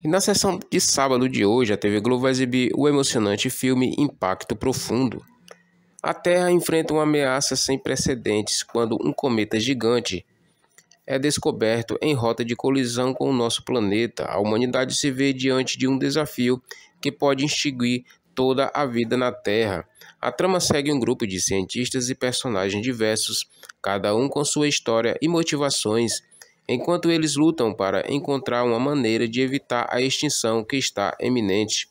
E na sessão de sábado de hoje, a TV Globo vai exibir o emocionante filme Impacto Profundo. A Terra enfrenta uma ameaça sem precedentes quando um cometa gigante é descoberto em rota de colisão com o nosso planeta. A humanidade se vê diante de um desafio que pode extinguir toda a vida na Terra. A trama segue um grupo de cientistas e personagens diversos, cada um com sua história e motivações enquanto eles lutam para encontrar uma maneira de evitar a extinção que está eminente.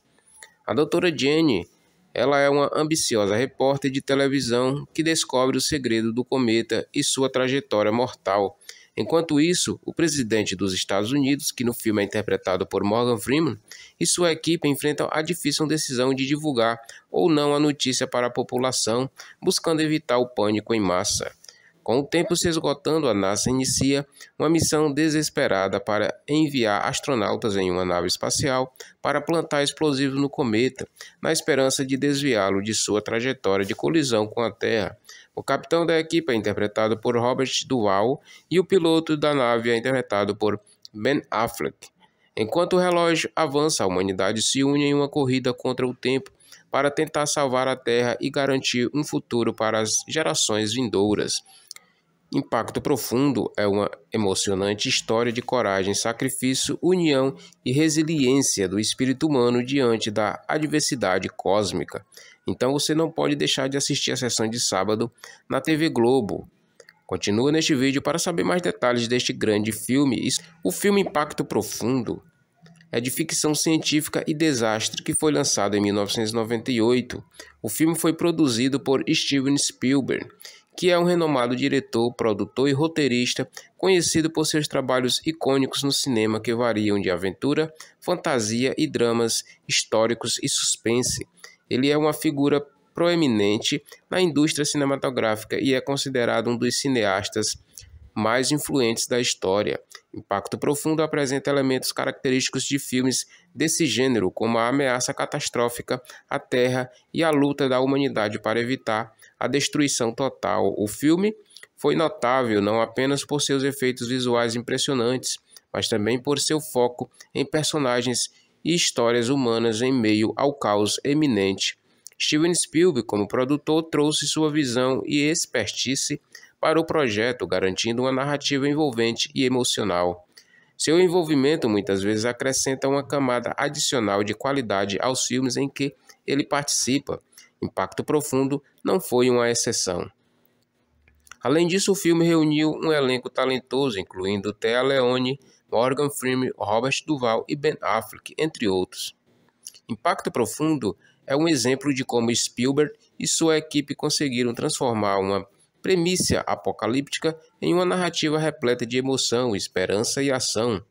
A doutora Jenny, ela é uma ambiciosa repórter de televisão que descobre o segredo do cometa e sua trajetória mortal. Enquanto isso, o presidente dos Estados Unidos, que no filme é interpretado por Morgan Freeman, e sua equipe enfrentam a difícil decisão de divulgar ou não a notícia para a população, buscando evitar o pânico em massa. Com o tempo se esgotando, a NASA inicia uma missão desesperada para enviar astronautas em uma nave espacial para plantar explosivos no cometa, na esperança de desviá-lo de sua trajetória de colisão com a Terra. O capitão da equipe é interpretado por Robert Duvall e o piloto da nave é interpretado por Ben Affleck. Enquanto o relógio avança, a humanidade se une em uma corrida contra o tempo para tentar salvar a Terra e garantir um futuro para as gerações vindouras. Impacto Profundo é uma emocionante história de coragem, sacrifício, união e resiliência do espírito humano diante da adversidade cósmica. Então você não pode deixar de assistir a sessão de sábado na TV Globo. Continua neste vídeo para saber mais detalhes deste grande filme. O filme Impacto Profundo é de ficção científica e desastre que foi lançado em 1998. O filme foi produzido por Steven Spielberg que é um renomado diretor, produtor e roteirista, conhecido por seus trabalhos icônicos no cinema que variam de aventura, fantasia e dramas históricos e suspense. Ele é uma figura proeminente na indústria cinematográfica e é considerado um dos cineastas mais influentes da história. Impacto Profundo apresenta elementos característicos de filmes desse gênero, como a ameaça catastrófica à Terra e a luta da humanidade para evitar a destruição total. O filme foi notável não apenas por seus efeitos visuais impressionantes, mas também por seu foco em personagens e histórias humanas em meio ao caos eminente. Steven Spielberg, como produtor, trouxe sua visão e expertise para o projeto, garantindo uma narrativa envolvente e emocional. Seu envolvimento muitas vezes acrescenta uma camada adicional de qualidade aos filmes em que ele participa. Impacto Profundo não foi uma exceção. Além disso, o filme reuniu um elenco talentoso, incluindo Thea Leone, Morgan Freeman, Robert Duval e Ben Affleck, entre outros. Impacto Profundo é um exemplo de como Spielberg e sua equipe conseguiram transformar uma premissa apocalíptica em uma narrativa repleta de emoção, esperança e ação.